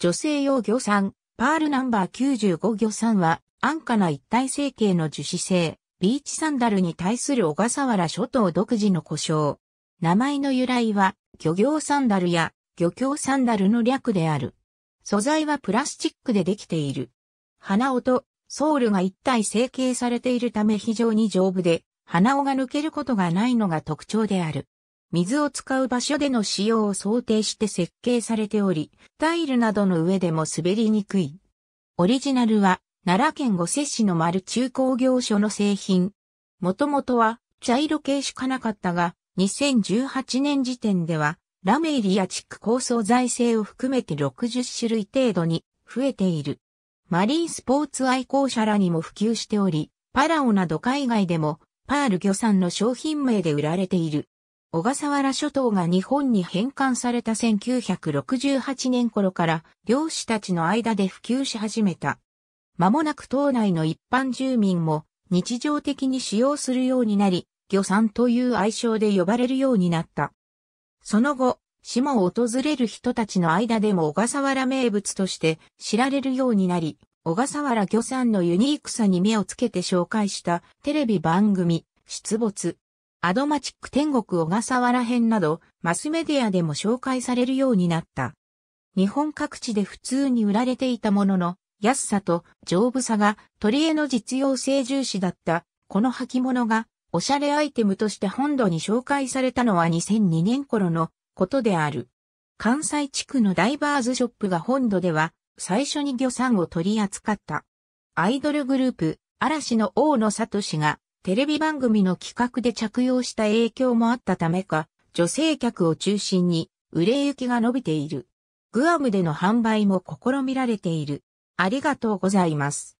女性用魚産、パールナンバー95魚産は、安価な一体成形の樹脂製、ビーチサンダルに対する小笠原諸島独自の故障。名前の由来は、漁業サンダルや漁協サンダルの略である。素材はプラスチックでできている。鼻緒とソールが一体成形されているため非常に丈夫で、鼻緒が抜けることがないのが特徴である。水を使う場所での使用を想定して設計されており、タイルなどの上でも滑りにくい。オリジナルは、奈良県五瀬市の丸中工業所の製品。もともとは、茶色系しかなかったが、2018年時点では、ラメ入りやチック構想財政を含めて60種類程度に増えている。マリンスポーツ愛好者らにも普及しており、パラオなど海外でもパール漁産の商品名で売られている。小笠原諸島が日本に返還された1968年頃から漁師たちの間で普及し始めた。間もなく島内の一般住民も日常的に使用するようになり、漁産という愛称で呼ばれるようになった。その後、島を訪れる人たちの間でも小笠原名物として知られるようになり、小笠原漁産のユニークさに目をつけて紹介したテレビ番組、出没。アドマチック天国小笠原編など、マスメディアでも紹介されるようになった。日本各地で普通に売られていたものの、安さと丈夫さが取り柄の実用性重視だった、この履物が、おしゃれアイテムとして本土に紹介されたのは2002年頃のことである。関西地区のダイバーズショップが本土では最初に魚産を取り扱った。アイドルグループ、嵐の大野氏がテレビ番組の企画で着用した影響もあったためか、女性客を中心に売れ行きが伸びている。グアムでの販売も試みられている。ありがとうございます。